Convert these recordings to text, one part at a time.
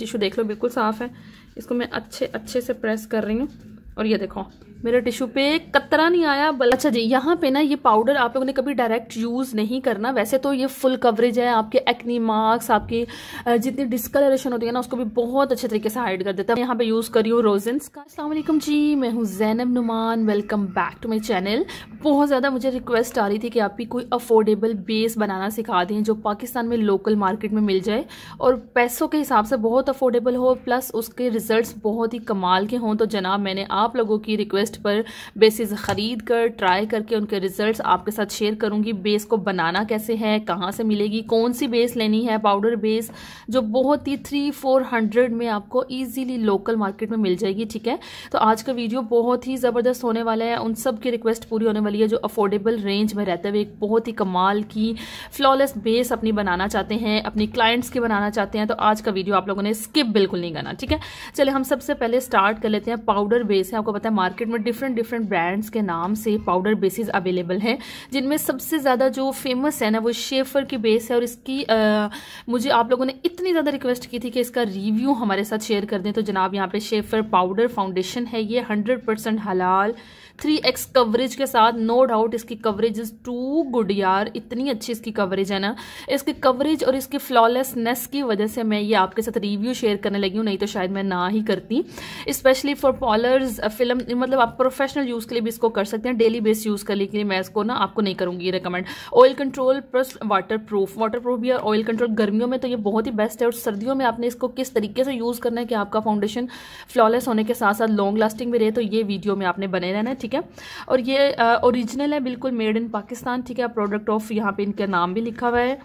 tissue देख लो बिल्कुल साफ़ है इसको मैं अच्छे अच्छे से प्रेस कर रही हूँ और ये देखो मेरे टिश्यू पे कतरा नहीं आया बल अच्छा जी यहाँ पे ना ये पाउडर आप लोगों ने कभी डायरेक्ट यूज़ नहीं करना वैसे तो ये फुल कवरेज है आपके एक्नी मार्क्स आपकी जितनी डिस्कलरेशन होती है ना उसको भी बहुत अच्छे तरीके से हाइड कर देता है यहाँ पे यूज़ करी हूँ रोजेंस का असलम जी मैं हूँ Zainab Numan welcome back to my channel बहुत ज़्यादा मुझे रिक्वेस्ट आ रही थी कि आप भी कोई अफोर्डेबल बेस बनाना सिखा दें जो पाकिस्तान में लोकल मार्केट में मिल जाए और पैसों के हिसाब से बहुत अफोर्डेबल हो प्लस उसके रिजल्ट बहुत ही कमाल के हों तो जनाब मैंने आप लोगों की रिक्वेस्ट टेस्ट पर बेसिस ख़रीद कर ट्राई करके उनके रिजल्ट्स आपके साथ शेयर करूंगी बेस को बनाना कैसे है कहाँ से मिलेगी कौन सी बेस लेनी है पाउडर बेस जो बहुत ही थ्री फोर हंड्रेड में आपको ईजिली लोकल मार्केट में मिल जाएगी ठीक है तो आज का वीडियो बहुत ही ज़बरदस्त होने वाला है उन सब की रिक्वेस्ट पूरी होने वाली है जो अफोर्डेबल रेंज में रहते हुए एक बहुत ही कमाल की फ्लॉलेस बेस अपनी बनाना चाहते हैं अपनी क्लाइंट्स की बनाना चाहते हैं तो आज का वीडियो आप लोगों ने स्किप बिल्कुल नहीं करना ठीक है चले हम सबसे पहले स्टार्ट कर लेते हैं पाउडर बेस है आपको पता है मार्केट में डिफरेंट डिफरेंट ब्रांड्स के नाम से पाउडर बेसिस अवेलेबल है जिनमें सबसे ज़्यादा जो फेमस है ना वो शेफर की बेस है और इसकी आ, मुझे आप लोगों ने इतनी ज़्यादा रिक्वेस्ट की थी कि इसका रिव्यू हमारे साथ शेयर कर दें तो जनाब यहाँ पे शेफर पाउडर फाउंडेशन है ये हंड्रेड परसेंट हलाल थ्री एक्स कवरेज के साथ नो डाउट इसकी कवरेज इज टू गुड यार इतनी अच्छी इसकी कवरेज है ना इसकी कवरेज और इसकी फ्लॉलेसनेस की वजह से मैं ये आपके साथ रिव्यू शेयर करने लगी हूँ नहीं तो शायद मैं ना ही करती स्पेशली फॉर पॉलर्स फिल्म मतलब आप प्रोफेशनल यूज़ के लिए भी इसको कर सकते हैं डेली बेस यूज़ करने के लिए मैं इसको ना आपको नहीं करूँगी recommend oil control plus waterproof waterproof भी ऑयल कंट्रोल गर्मियों में तो ये बहुत ही बेस्ट है और सर्दियों में आपने इसको किस तरीके से यूज़ करना है कि आपका फाउंडेशन फ्लॉलेस होने के साथ साथ लॉन्ग लास्टिंग भी रहे तो ये वीडियो में आपने बने रहना है ठीक है और ये ओरिजिनल है बिल्कुल मेड इन पाकिस्तान ठीक है प्रोडक्ट ऑफ यहाँ पे इनका नाम भी लिखा हुआ है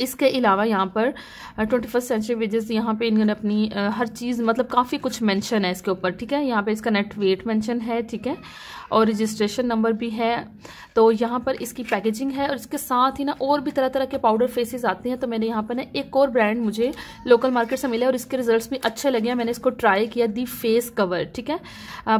इसके अलावा यहाँ पर ट्वेंटी फर्स्ट सेंचुरी वेजेस यहाँ पे इन्होंने अपनी हर चीज़ मतलब काफ़ी कुछ मेंशन है इसके ऊपर ठीक है यहाँ पे इसका नेट वेट मेंशन है ठीक है और रजिस्ट्रेशन नंबर भी है तो यहाँ पर इसकी पैकेजिंग है और इसके साथ ही ना और भी तरह तरह के पाउडर फेसेस आते हैं तो मैंने यहाँ पर ना एक और ब्रांड मुझे लोकल मार्केट से मिला और इसके रिजल्ट भी अच्छे लगे हैं मैंने इसको ट्राई किया दी फेस कवर ठीक है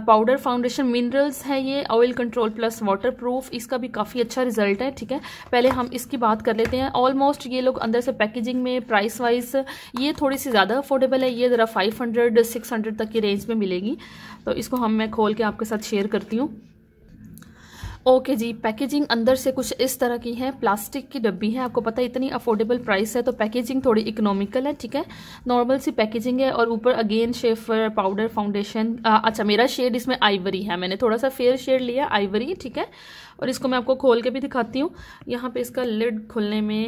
पाउडर फाउंडेशन मिनरल्स है ये ऑयल कंट्रोल प्लस वाटर इसका भी काफ़ी अच्छा रिजल्ट है ठीक है पहले हम इसकी बात कर लेते हैं ऑलमोस्ट ये लोग अंदर से पैकेजिंग में प्राइस वाइज ये थोड़ी सी ज़्यादा अफोर्डेबल है ये ज़रा फाइव हंड्रेड सिक्स हंड्रेड तक की रेंज में मिलेगी तो इसको हम मैं खोल के आपके साथ शेयर करती हूँ ओके जी पैकेजिंग अंदर से कुछ इस तरह की है प्लास्टिक की डब्बी है आपको पता है इतनी अफोर्डेबल प्राइस है तो पैकेजिंग थोड़ी इकोनॉमिकल है ठीक है नॉर्मल सी पैकेजिंग है और ऊपर अगेन शेफर पाउडर फाउंडेशन अच्छा मेरा शेड इसमें आइवरी है मैंने थोड़ा सा फेयर शेड लिया आइवरी ठीक है और इसको मैं आपको खोल के भी दिखाती हूँ यहाँ पर इसका लिड खुलने में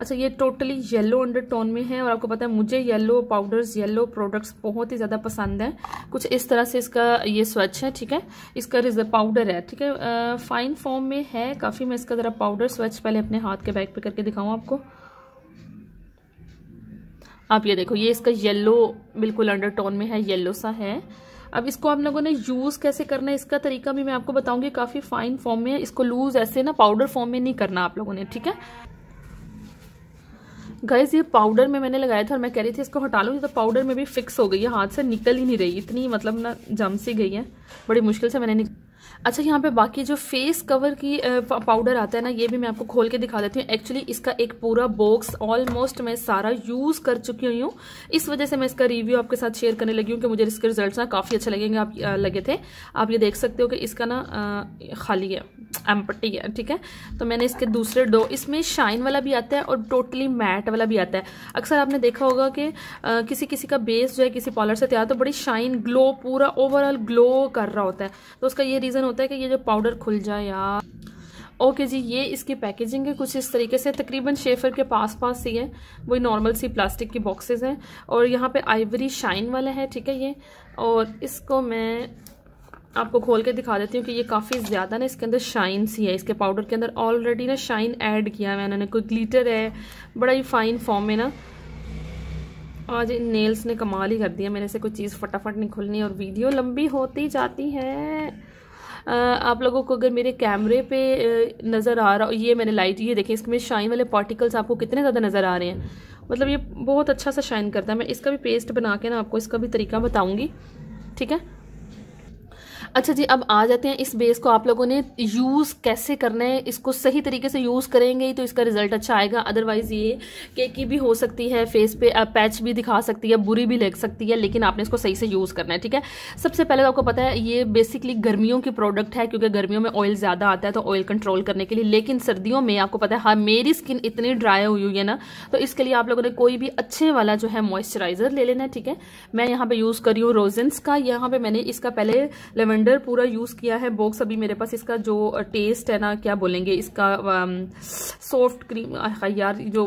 अच्छा ये टोटली येलो अंडर टोन में है और आपको पता है मुझे येलो पाउडर्स येलो प्रोडक्ट्स बहुत ही ज़्यादा पसंद हैं कुछ इस तरह से इसका ये स्वच्छ है ठीक है इसका रिजर्व पाउडर है ठीक है फाइन फॉर्म में है काफ़ी मैं इसका ज़रा पाउडर स्वच्छ पहले अपने हाथ के बैग पे करके दिखाऊँ आपको आप ये देखो ये इसका येलो बिल्कुल अंडर टोन में है येलो सा है अब इसको आप लोगों ने यूज़ कैसे करना है इसका तरीका भी मैं आपको बताऊंगी काफ़ी फाइन फॉर्म में इसको लूज़ ऐसे ना पाउडर फॉर्म में नहीं करना आप लोगों ने ठीक है गैस ये पाउडर में मैंने लगाया था और मैं कह रही थी इसको हटा लूँ तो पाउडर में भी फिक्स हो गई है हाथ से निकल ही नहीं रही इतनी मतलब ना जम सी गई है बड़ी मुश्किल से मैंने अच्छा यहाँ पे बाकी जो फेस कवर की पाउडर आता है ना ये भी मैं आपको खोल के दिखा देती हूँ एक्चुअली इसका एक पूरा बॉक्स ऑलमोस्ट मैं सारा यूज़ कर चुकी हुई हूँ इस वजह से मैं इसका रिव्यू आपके साथ शेयर करने लगी हूँ कि मुझे इसके रिजल्ट ना काफ़ी अच्छे लगेंगे आप लगे थे आप ये देख सकते हो कि इसका ना खाली है एम्पटी है ठीक है तो मैंने इसके दूसरे दो इसमें शाइन वाला भी आता है और टोटली मैट वाला भी आता है अक्सर आपने देखा होगा कि किसी किसी का बेस जो है किसी पॉलर से तैयार तो बड़ी शाइन ग्लो पूरा ओवरऑल ग्लो कर रहा होता है तो उसका ये रीज़न होता है कि ये जो पाउडर खुल जाए यार ओके जी ये इसकी पैकेजिंग है कुछ इस तरीके से तकरीबन शेफर के पास पास ही है वही नॉर्मल सी प्लास्टिक की बॉक्सेस हैं और यहाँ पे आइवरी शाइन वाला है ठीक है ये और इसको मैं आपको खोल के दिखा देती हूँ कि ये काफ़ी ज़्यादा ना इसके अंदर शाइन सी है इसके पाउडर के अंदर ऑलरेडी ना शाइन ऐड किया है मैंने कोई ग्लीटर है बड़ा ही फाइन फॉर्म है ना आज इन नेल्स ने कमाल ही कर दिया मेरे से कोई चीज़ फटाफट नहीं खुलनी और वीडियो लंबी होती जाती है आप लोगों को अगर मेरे कैमरे पे नज़र आ रहा ये मैंने लाइट ये देखें इसमें शाइन वाले पार्टिकल्स आपको कितने ज़्यादा नज़र आ रहे हैं मतलब ये बहुत अच्छा सा शाइन करता है मैं इसका भी पेस्ट बना के ना आपको इसका भी तरीका बताऊँगी ठीक है अच्छा जी अब आ जाते हैं इस बेस को आप लोगों ने यूज़ कैसे करना है इसको सही तरीके से यूज़ करेंगे तो इसका रिजल्ट अच्छा आएगा अदरवाइज़ ये केकी भी हो सकती है फेस पे पैच भी दिखा सकती है बुरी भी लग सकती है लेकिन आपने इसको सही से यूज़ करना है ठीक है सबसे पहले तो आपको पता है ये बेसिकली गर्मियों की प्रोडक्ट है क्योंकि गर्मियों में ऑयल ज़्यादा आता है तो ऑयल कंट्रोल करने के लिए लेकिन सर्दियों में आपको पता है हाँ मेरी स्किन इतनी ड्राई हुई हुई है ना तो इसके लिए आप लोगों ने कोई भी अच्छे वाला जो है मॉइस्चराइज़र ले लेना ठीक है मैं यहाँ पर यूज़ करी हूँ रोजेंस का यहाँ पर मैंने इसका पहले लेवन ब्लेंडर पूरा यूज़ किया है बॉक्स अभी मेरे पास इसका जो टेस्ट है ना क्या बोलेंगे इसका सॉफ्ट क्रीम यार जो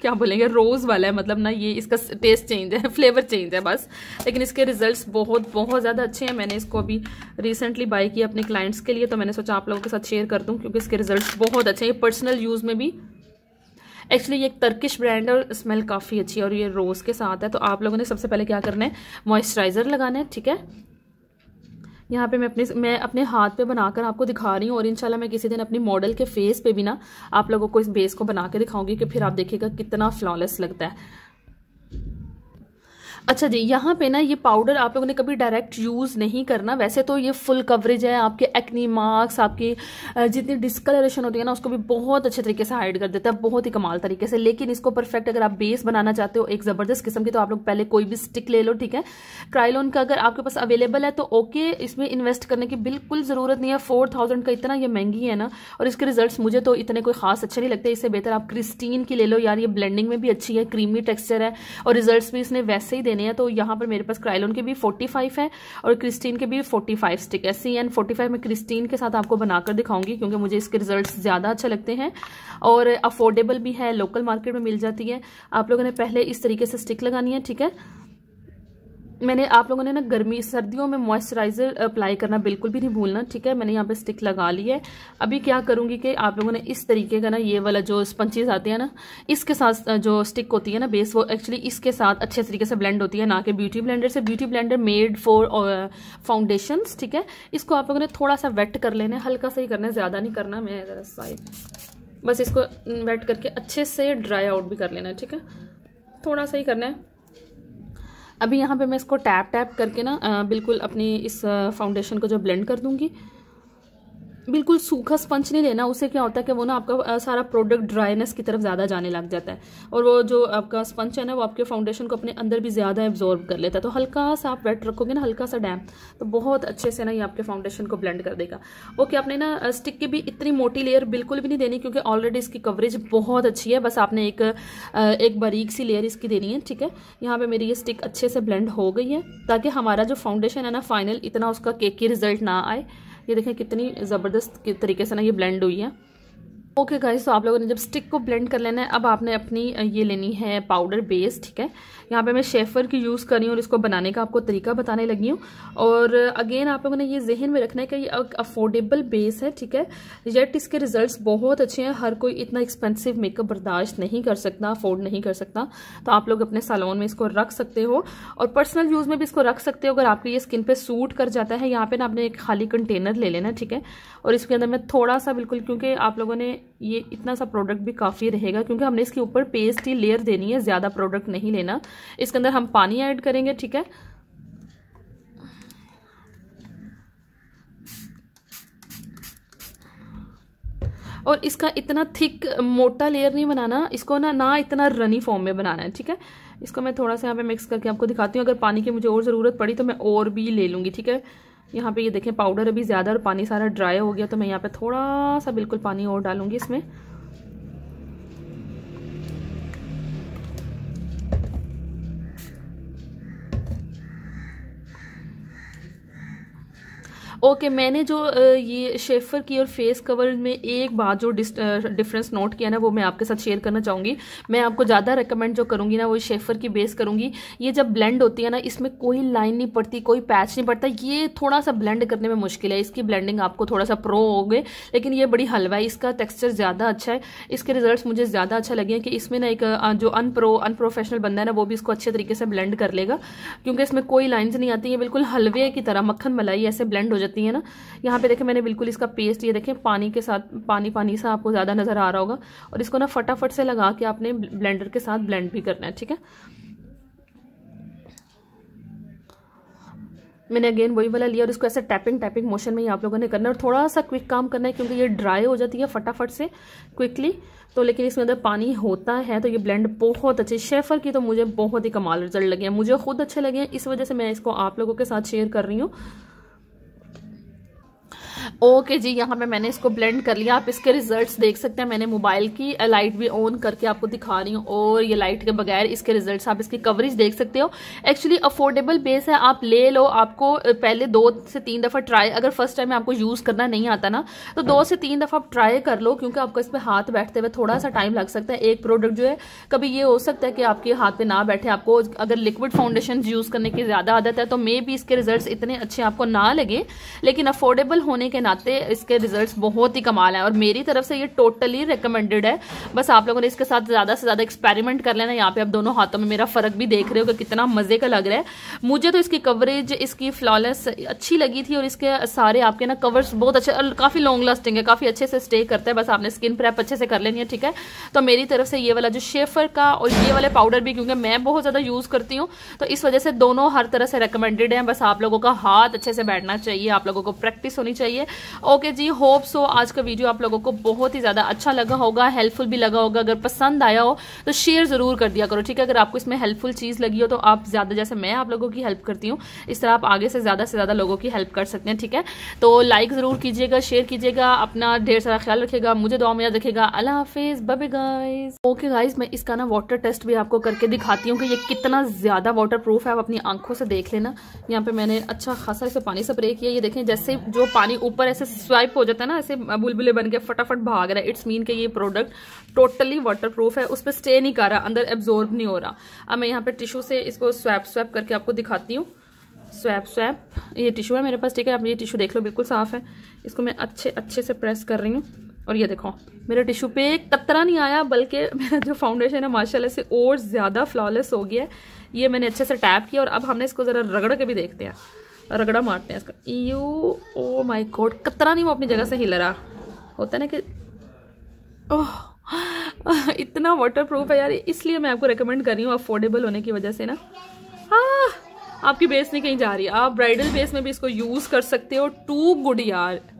क्या बोलेंगे रोज़ वाला है मतलब ना ये इसका टेस्ट चेंज है फ्लेवर चेंज है बस लेकिन इसके रिजल्ट्स बहुत बहुत ज़्यादा अच्छे हैं मैंने इसको अभी रिसेंटली बाई किया अपने क्लाइंट्स के लिए तो मैंने सोचा आप लोगों के साथ शेयर कर दूँ क्योंकि इसके रिजल्ट बहुत अच्छे हैं पर्सनल यूज़ में भी एक्चुअली ये एक तर्किश ब्रांड है और स्मेल काफ़ी अच्छी है और ये रोज़ के साथ है तो आप लोगों ने सबसे पहले क्या करना है मॉइस्चराइज़र लगाना है ठीक है यहाँ पे मैं अपने मैं अपने हाथ पे बनाकर आपको दिखा रही हूँ और इंशाल्लाह मैं किसी दिन अपनी मॉडल के फेस पे भी ना आप लोगों को इस बेस को बना के दिखाऊंगी कि फिर आप देखिएगा कितना फ्लॉलेस लगता है अच्छा जी यहाँ पे ना ये पाउडर आप लोगों ने कभी डायरेक्ट यूज़ नहीं करना वैसे तो ये फुल कवरेज है आपके एक्नी मार्क्स आपकी जितनी डिस्कलरेशन होती है ना उसको भी बहुत अच्छे तरीके से हाइड कर देता है बहुत ही कमाल तरीके से लेकिन इसको परफेक्ट अगर आप बेस बनाना चाहते हो एक ज़बरदस्त किस्म की तो आप लोग पहले कोई भी स्टिक ले लो ठीक है क्राइलोन का अगर आपके पास अवेलेबल है तो ओके इसमें इन्वेस्ट करने की बिल्कुल ज़रूरत नहीं है फोर थाउजेंड का इतना ये महंगी है ना और इसके रिजल्ट मुझे तो इतने कोई खास अच्छे नहीं लगते इससे बेहतर आप क्रिस्टीन की ले लो यार ये ब्लेंडिंग में भी अच्छी है क्रीमी टेक्स्चर है और रिजल्ट भी इसने वैसे ही लेने हैं तो यहाँ पर मेरे पास क्राइलोन के भी 45 है और क्रिस्टीन के भी 45 स्टिक है सी एन फोर्टी मैं क्रिस्टीन के साथ आपको बनाकर दिखाऊंगी क्योंकि मुझे इसके रिजल्ट ज़्यादा अच्छे लगते हैं और अफोर्डेबल भी है लोकल मार्केट में मिल जाती है आप लोगों ने पहले इस तरीके से स्टिक लगानी है ठीक है मैंने आप लोगों ने ना गर्मी सर्दियों में मॉइस्चराइज़र अप्लाई करना बिल्कुल भी नहीं भूलना ठीक है मैंने यहाँ पे स्टिक लगा ली है अभी क्या करूँगी कि आप लोगों ने इस तरीके का ना ये वाला जो स्पंचेज आते हैं ना इसके साथ जो स्टिक होती है ना बेस वो एक्चुअली इसके साथ अच्छे तरीके से ब्लेंड होती है ना कि ब्यूटी ब्लेंडर से beauty blender made for foundation ठीक है इसको आप लोगों ने थोड़ा सा वेट कर लेना है हल्का सा ही करना है ज़्यादा नहीं करना मैं साइड बस इसको वेट करके अच्छे से ड्राई आउट भी कर लेना है ठीक है थोड़ा सा ही करना है अभी यहाँ पे मैं इसको टैप टैप करके ना बिल्कुल अपनी इस फाउंडेशन को जो ब्लेंड कर दूँगी बिल्कुल सूखा स्पंज नहीं लेना उससे क्या होता है कि वो ना आपका सारा प्रोडक्ट ड्राइनेस की तरफ ज़्यादा जाने लग जाता है और वो जो आपका स्पंज है ना वो आपके फाउंडेशन को अपने अंदर भी ज़्यादा एब्जॉर्ब कर लेता है तो हल्का सा आप वेट रखोगे ना हल्का सा डैम तो बहुत अच्छे से ना ये आपके फाउंडेशन को ब्लेंड कर देगा ओके आपने ना स्टिक की भी इतनी मोटी लेयर बिल्कुल भी नहीं देनी क्योंकि ऑलरेडी इसकी कवरेज बहुत अच्छी है बस आपने एक एक बारीक सी लेयर इसकी देनी है ठीक है यहाँ पर मेरी ये स्टिक अच्छे से ब्लेंड हो गई है ताकि हमारा जो फाउंडेशन है ना फाइनल इतना उसका केक रिजल्ट ना आए ये देखें कितनी ज़बरदस्त तरीके से ना ये ब्लेंड हुई है ओके okay गाइस तो आप लोगों ने जब स्टिक को ब्लेंड कर लेना है अब आपने अपनी ये लेनी है पाउडर बेस ठीक है यहाँ पे मैं शेफर की यूज़ कर रही हूँ और इसको बनाने का आपको तरीका बताने लगी हूँ और अगेन आप लोगों ने ये जहन में रखना है कि ये अफोर्डेबल बेस है ठीक है येट इसके रिजल्ट बहुत अच्छे हैं हर कोई इतना एक्सपेंसिव मेकअप बर्दाश्त नहीं कर सकता अफोर्ड नहीं कर सकता तो आप लोग अपने सालोन में इसको रख सकते हो और पर्सनल यूज़ में भी इसको रख सकते हो अगर आपकी ये स्किन पर सूट कर जाता है यहाँ पर ना आपने एक खाली कंटेनर ले लेना ठीक है और इसके अंदर मैं थोड़ा सा बिल्कुल क्योंकि आप लोगों ने ये इतना सा प्रोडक्ट भी काफ़ी रहेगा क्योंकि हमने इसके ऊपर पेस्ट ही लेयर देनी है ज़्यादा प्रोडक्ट नहीं लेना इसके अंदर हम पानी ऐड करेंगे ठीक है और इसका इतना थिक मोटा लेयर नहीं बनाना इसको ना ना इतना रनी फॉर्म में बनाना है ठीक है इसको मैं थोड़ा सा यहाँ पे मिक्स करके आपको दिखाती हूँ अगर पानी की मुझे और ज़रूरत पड़ी तो मैं और भी ले लूँगी ठीक है यहाँ पे ये देखें पाउडर अभी ज़्यादा और पानी सारा ड्राई हो गया तो मैं यहाँ पे थोड़ा सा बिल्कुल पानी और डालूंगी इसमें ओके मैंने जो ये शेफर की और फेस कवर में एक बार जो डिफरेंस नोट किया ना वो मैं आपके साथ शेयर करना चाहूंगी मैं आपको ज़्यादा रिकमेंड जो करूँगी ना वो शेफर की बेस करूंगी ये जब ब्लेंड होती है ना इसमें कोई लाइन नहीं पड़ती कोई पैच नहीं पड़ता ये थोड़ा सा ब्लेंड करने में मुश्किल है इसकी ब्लेंडिंग आपको थोड़ा सा प्रो हो गए लेकिन ये बड़ी हलवा है इसका टेक्स्चर ज़्यादा अच्छा है इसके रिजल्ट मुझे ज़्यादा अच्छा लगे कि इसमें ना एक जो अनप्रो अनप्रोफेशनल बंदा है ना वो भी इसको अच्छे तरीके से ब्लेंड कर लेगा क्योंकि इसमें कोई लाइन्स नहीं आती है बिल्कुल हलवे की तरह मक्खन मलाई ऐसे ब्लेंड हो जाती जाती है ना यहाँ पे देखें मैंने बिल्कुल इसका पेस्ट ये देखें पानी के साथ पानी पानी सा आपको ज़्यादा नज़र आ रहा होगा और इसको ना फटाफट से लगा के आपने ब्लेंडर के साथ ब्लेंड भी करना है ठीक है मैंने अगेन वही वाला लिया और इसको ऐसे टैपिंग टैपिंग मोशन में ही आप लोगों ने करना है और थोड़ा सा क्विक काम करना है क्योंकि ये ड्राई हो जाती है फटाफट से क्विकली तो लेकिन इसमें अंदर पानी होता है तो ये ब्लेंड बहुत अच्छे शेफर की तो मुझे बहुत ही कमाल रिजल्ट लगे हैं मुझे खुद अच्छे लगे हैं इस वजह से मैं इसको आप लोगों के साथ शेयर कर रही हूँ ओके okay जी यहाँ पे मैंने इसको ब्लेंड कर लिया आप इसके रिजल्ट्स देख सकते हैं मैंने मोबाइल की लाइट भी ऑन करके आपको दिखा रही हूँ और ये लाइट के बगैर इसके रिजल्ट्स आप इसकी कवरेज देख सकते हो एक्चुअली अफोर्डेबल बेस है आप ले लो आपको पहले दो से तीन दफ़ा ट्राई अगर फर्स्ट टाइम आपको यूज़ करना नहीं आता ना तो दो से तीन दफ़ा आप ट्राई कर लो क्योंकि आपको इस पर हाथ बैठते हुए थोड़ा सा टाइम लग सकता है एक प्रोडक्ट जो है कभी ये हो सकता है कि आपके हाथ पर ना बैठे आपको अगर लिक्विड फाउंडेशन यूज़ करने की ज़्यादा आदत है तो मे भी इसके रिजल्ट इतने अच्छे आपको ना लगे लेकिन अफोर्डेबल होने के नाते इसके रिजल्ट बहुत ही कमाल है और मेरी तरफ से ये टोटली रिकमेंडेड है बस आप लोगों ने इसके साथ ज़्यादा से ज़्यादा एक्सपेरिमेंट कर लेना यहाँ पे आप दोनों हाथों में मेरा फ़र्क भी देख रहे हो कि कितना मज़े का लग रहा है मुझे तो इसकी कवरेज इसकी फ्लॉलेस अच्छी लगी थी और इसके सारे आपके ना कवर्स बहुत अच्छे और काफ़ी लॉन्ग लास्टिंग है काफ़ी अच्छे से स्टे करता है बस आपने स्किन प्रेप अच्छे से कर लेनी है ठीक है तो मेरी तरफ से ये वाला जो शेफर का और ये वाले पाउडर भी क्योंकि मैं बहुत ज़्यादा यूज़ करती हूँ तो इस वजह से दोनों हर तरह से रिकमेंडेड हैं बस आप लोगों का हाथ अच्छे से बैठना चाहिए आप लोगों को प्रैक्टिस होनी चाहिए ओके जी होप सो आज का वीडियो आप लोगों को बहुत ही ज़्यादा अच्छा लगा होगा हेल्पफुल भी लगा होगा अगर पसंद आया हो तो शेयर ज़रूर कर दिया करो ठीक है अगर आपको इसमें हेल्पफुल चीज़ लगी हो तो आप ज़्यादा जैसे मैं आप लोगों की हेल्प करती हूँ इस तरह आप आगे से ज़्यादा से ज़्यादा लोगों की हेल्प कर सकते हैं ठीक है तो लाइक ज़रूर कीजिएगा शेयर कीजिएगा अपना ढेर सारा ख्याल रखेगा मुझे दुआ में रखेगा अल्लाह हाफिज़ बबे गाइज ओके गाइज मैं इसका ना वाटर टेस्ट भी आपको करके दिखाती हूँ कि ये कितना ज़्यादा वाटर प्रूफ है आप अपनी आंखों से देख लेना यहाँ पे मैंने अच्छा खासा इसे पानी स्प्रे किया ये देखें जैसे जो पानी ऊपर बार ऐसे स्वाइप हो जाता है ना ऐसे बुलबुले बन के फटाफट भाग रहा है इट्स मीन कि ये प्रोडक्ट टोटली वाटर प्रूफ है उस पर स्टे नहीं कर रहा अंदर एब्जॉर्ब नहीं हो रहा अब मैं यहाँ पे टिशू से इसको स्वैप स्वैप करके आपको दिखाती हूँ स्वैप स्वैप ये टिशू है मेरे पास ठीक है आप ये टिशू देख लो बिल्कुल साफ़ है इसको मैं अच्छे अच्छे से प्रेस कर रही हूँ और ये देखो मेरे टिशू पे कतरा नहीं आया बल्कि मेरा जो फाउंडेशन है माशाल्लाह से और ज़्यादा फ्लॉलेस हो गया है ये मैंने अच्छे से टैप किया और अब हमने इसको ज़रा रगड़ के भी देखते हैं रगड़ा मारते हैं इसका यू ओ माय गॉड कतरा नहीं वो अपनी जगह से हिल रहा होता है ना कि ओह इतना वाटर प्रूफ है यार इसलिए मैं आपको रिकमेंड कर रही हूँ अफोर्डेबल होने की वजह से ना हाँ आपकी बेस नहीं कहीं जा रही आप ब्राइडल बेस में भी इसको यूज़ कर सकते हो टू गुड यार